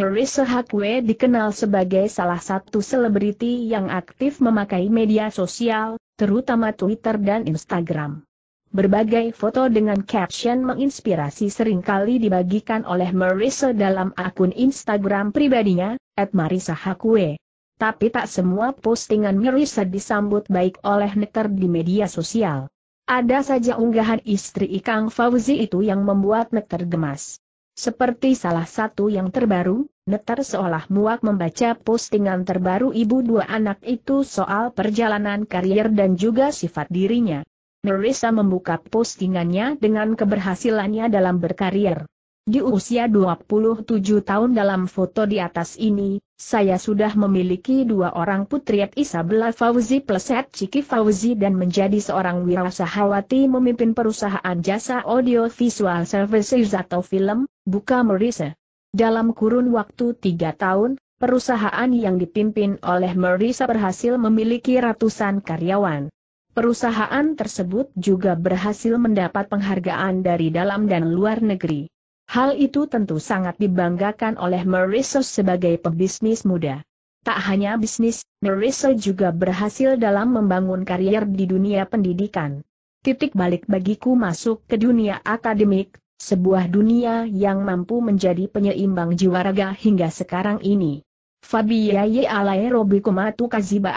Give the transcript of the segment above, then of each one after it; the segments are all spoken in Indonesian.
Marissa Hakwe dikenal sebagai salah satu selebriti yang aktif memakai media sosial, terutama Twitter dan Instagram. Berbagai foto dengan caption menginspirasi seringkali dibagikan oleh Marissa dalam akun Instagram pribadinya, at Hakwe. Tapi tak semua postingan Marissa disambut baik oleh netter di media sosial. Ada saja unggahan istri Ikang Fauzi itu yang membuat netter gemas. Seperti salah satu yang terbaru, Netar seolah muak membaca postingan terbaru ibu dua anak itu soal perjalanan karier dan juga sifat dirinya. Nerissa membuka postingannya dengan keberhasilannya dalam berkarier. Di usia 27 tahun dalam foto di atas ini, saya sudah memiliki dua orang putri Isabella Fauzi Pleset Ciki Fauzi dan menjadi seorang wirausahawati memimpin perusahaan jasa audiovisual services atau film, Buka Merisa. Dalam kurun waktu tiga tahun, perusahaan yang dipimpin oleh Merisa berhasil memiliki ratusan karyawan. Perusahaan tersebut juga berhasil mendapat penghargaan dari dalam dan luar negeri. Hal itu tentu sangat dibanggakan oleh Marisol sebagai pebisnis muda. Tak hanya bisnis, Marisol juga berhasil dalam membangun karier di dunia pendidikan. Titik balik bagiku masuk ke dunia akademik, sebuah dunia yang mampu menjadi penyeimbang jiwa raga hingga sekarang ini. Fabia ye alai robi Kumatu kaziba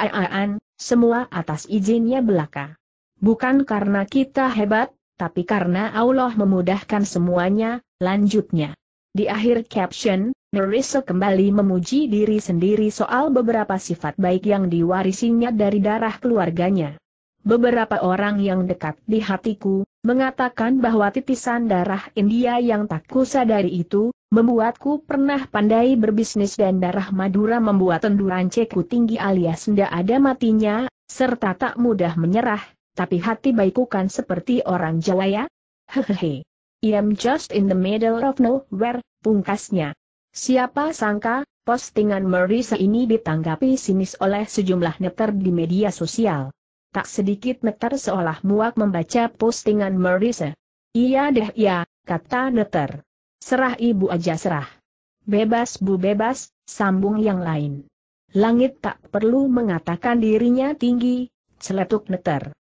semua atas izinnya belaka. Bukan karena kita hebat, tapi karena Allah memudahkan semuanya, lanjutnya. Di akhir caption, Nerissa kembali memuji diri sendiri soal beberapa sifat baik yang diwarisinya dari darah keluarganya. Beberapa orang yang dekat di hatiku, mengatakan bahwa titisan darah India yang tak kusadari itu, membuatku pernah pandai berbisnis dan darah Madura membuat ceku tinggi alias ndak ada matinya, serta tak mudah menyerah, tapi hati baikku kan seperti orang Jawa ya? Hehehe. I am just in the middle of nowhere, pungkasnya. Siapa sangka, postingan Marisa ini ditanggapi sinis oleh sejumlah netter di media sosial. Tak sedikit netter seolah muak membaca postingan Marisa. Iya deh ya, kata netter. Serah ibu aja serah. Bebas bu bebas, sambung yang lain. Langit tak perlu mengatakan dirinya tinggi, celetuk neter.